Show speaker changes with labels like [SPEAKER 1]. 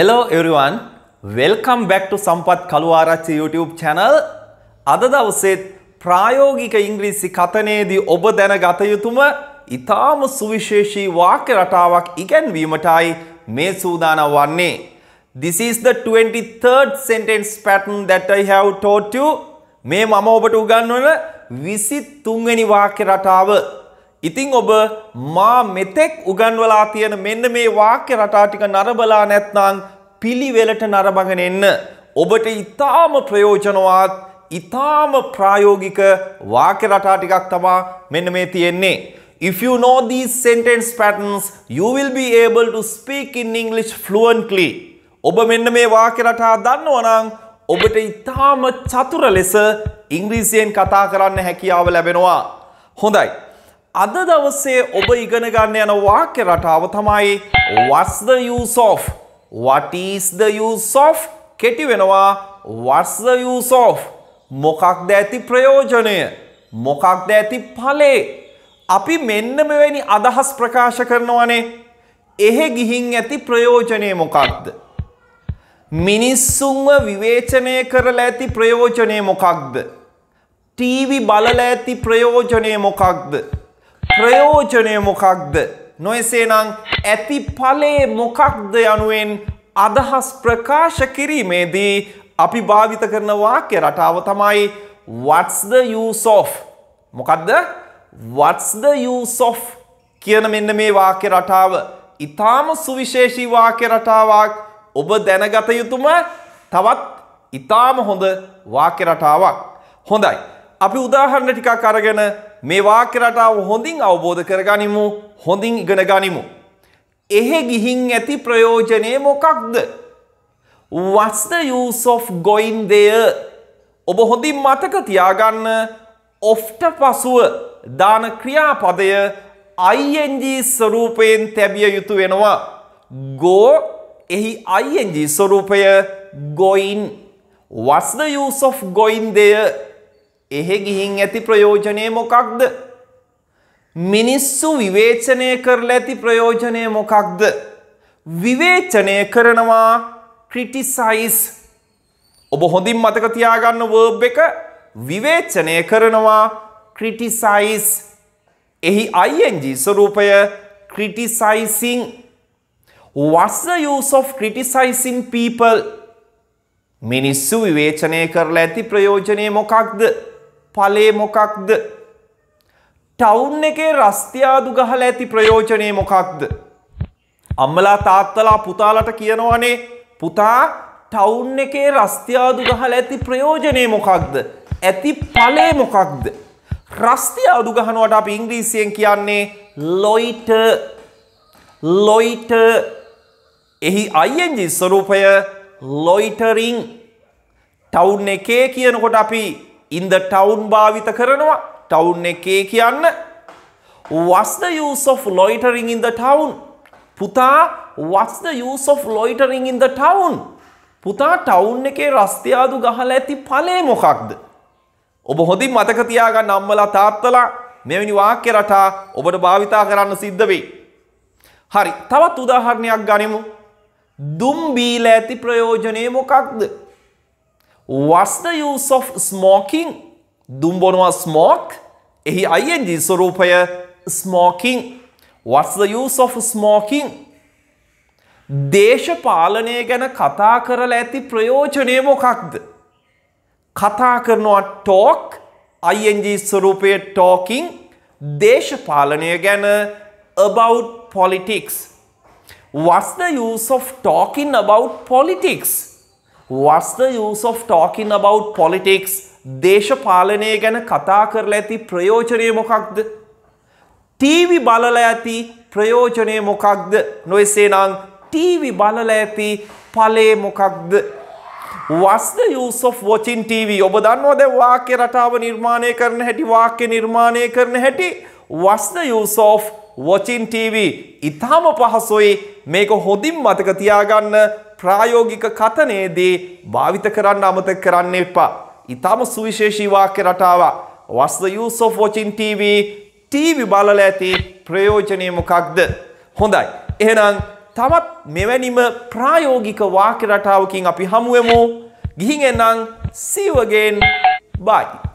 [SPEAKER 1] Hello everyone, welcome back to සම්පත් කළුආරච්චි YouTube channel. අද දවසෙත් ප්‍රායෝගික ඉංග්‍රීසි කතනයේදී ඔබ දැන ගත යුතුම ඉතාම සුවිශේෂී වාක්‍ය රටාවක් ඉගැන්වීමටයි මේ සූදානම් වන්නේ. This is the 23rd sentence pattern that I have taught you. මේ මම ඔබට උගන්වන 23 වෙනි වාක්‍ය රටාව. ඉතිං ඔබ මා මෙතෙක් උගන්වලා තියෙන මෙන්න මේ වාක්‍ය රටාටික නරබලා නැත්නං පිළිවෙලට නරබගෙන එන්න. ඔබට ඉතාම ප්‍රයෝජනවත් ඉතාම ප්‍රායෝගික වාක්‍ය රටා ටිකක් තමා මෙන්න මේ තියෙන්නේ. If you know these sentence patterns, you will be able to speak in English fluently. ඔබ මෙන්න මේ වාක්‍ය රටා දන්නවනම් ඔබට ඉතාම චතුර ලෙස ඉංග්‍රීසියෙන් කතා කරන්න හැකියාව ලැබෙනවා. හොඳයි. අද දවස්සේ ඔබ ඉගෙන ගන්න යන වාක්‍ය රටාව තමයි what's the use of what is the use of කෙටි වෙනවා what's the use of මොකක්ද ඇති ප්‍රයෝජනය මොකක්ද ඇති ඵලේ අපි මෙන්න මෙවැනි අදහස් ප්‍රකාශ කරනවනේ එහෙ ගිහින් ඇති ප්‍රයෝජනය මොකක්ද මිනිස්සුන්ව විවේචනය කරලා ඇති ප්‍රයෝජනය මොකක්ද ටීවි බලලා ඇති ප්‍රයෝජනය මොකක්ද ප්‍රයෝජනය මොකක්ද නොයසේනං ඇති ඵලයේ මොකක්ද යනුවෙන් අදහස් ප්‍රකාශ කිරීමේදී අපි භාවිත කරන වාක්‍ය රටාව තමයි what's the use of මොකක්ද what's the use of කියන මෙන්න මේ වාක්‍ය රටාව ඊටාම සුවිශේෂී වාක්‍ය රටාවක් ඔබ දැනගත යුතුම තවත් ඊටාම හොඳ වාක්‍ය රටාවක් හොඳයි අපි උදාහරණ ටිකක් අරගෙන මේ වාක්‍ය රටාව හොඳින් අවබෝධ කරගනිමු හොඳින් ඉගෙන ගනිමු. එහෙ ගිහින් ඇති ප්‍රයෝජනය මොකක්ද? What's the use of going there? ඔබ හොඳින් මතක තියාගන්න ඔෆ්ට පසුව දාන ක්‍රියාපදය ING ස්වරූපයෙන් තැබිය යුතු වෙනවා. ගෝ එහි ING ස්වරූපය going. What's the use of going there? එහෙ ගිහින් ඇති ප්‍රයෝජනය මොකක්ද? මිනිස්සු විවේචනය කරලා ඇති ප්‍රයෝජනය මොකක්ද? විවේචනය කරනවා criticize. ඔබ හොඳින් මතක තියාගන්න verb එක විවේචනය කරනවා criticize. එහි ing ස්වරූපය criticizing. What's the use of criticizing people? මිනිස්සු විවේචනය කරලා ඇති ප්‍රයෝජනය මොකක්ද? පලේ මොකක්ද. ටවුන් එකේ රස්තියාදු ගහල ඇති ප්‍රයෝජනය මොකක්ද. අම්මලා තාත්තලා පුතාලට කියනවනේ පුතා ටවුන් එකේ රස්තියාදු ගහල ඇති ප්‍රයෝජනය මොකක්ද. ඇති පලේ මොකක්ද. රස්තිය අදුගහනුවට අප ඉංග්‍රීසියෙන් කියන්නේ ලොයිට ලොයිට එහි අයිෙන්ජි ස්වරූපය ලොයිටරිං ටවුන් එකේ කියනකොට අපි ඉන්ද ටවුන් භාවිත කරනවා ටවුන් එකේ කියන්න what's the use of loitering in the town පුතා what's the use of loitering in the town පුතා ටවුන් එකේ රස්තියාදු ගහලා ඇති ඵලේ මොකක්ද ඔබ හොඳින් මතක තියාගන්න අම්මලා තාත්තලා මෙවැනි වාක්‍ය රටා ඔබට භාවිතා කරන්න සිද්ධ වෙයි හරි තවත් උදාහරණයක් ගනිමු දුම් බීලා ඇති ප්‍රයෝජනේ මොකක්ද What's the use of smoking? දුම් බොනවා smoke. එහි ing ස්වරූපය smoking. What's the use of smoking? දේශපාලනය ගැන කතා කරලා ඇති ප්‍රයෝජනය මොකක්ද? කතා කරනවා talk ing ස්වරූපයේ talking දේශපාලනය ගැන about politics. What's the use of talking about politics? what's the use of talking about politics දේශපාලනය ගැන කතා කරලා ඇති ප්‍රයෝජනය මොකක්ද ටීවි බලලා ඇති ප්‍රයෝජනය මොකක්ද නොයසේනම් ටීවි බලලා ඇති ඵලය මොකක්ද what's the use of watching tv ඔබ දන්නවද වාක්‍ය රටාව නිර්මාණය කරන හැටි වාක්‍ය නිර්මාණය කරන හැටි what's the use of watching tv ඊටාම පහසොයි මේක හොඳින් මතක තියාගන්න ප්‍රායෝගික කතනයේදී භාවිත කරන්න අමතක කරන්න එපා. ඉතාම සුවිශේෂී වාක්‍ය රටාවක්. What's the use of watching TV? TV බලලා ඇති ප්‍රයෝජනය මොකක්ද? හොඳයි. එහෙනම් තමත් මෙවැනිම ප්‍රායෝගික වාක්‍ය රටාවකින් අපි හමුවෙමු. ගිහින් එනම් see you again. Bye.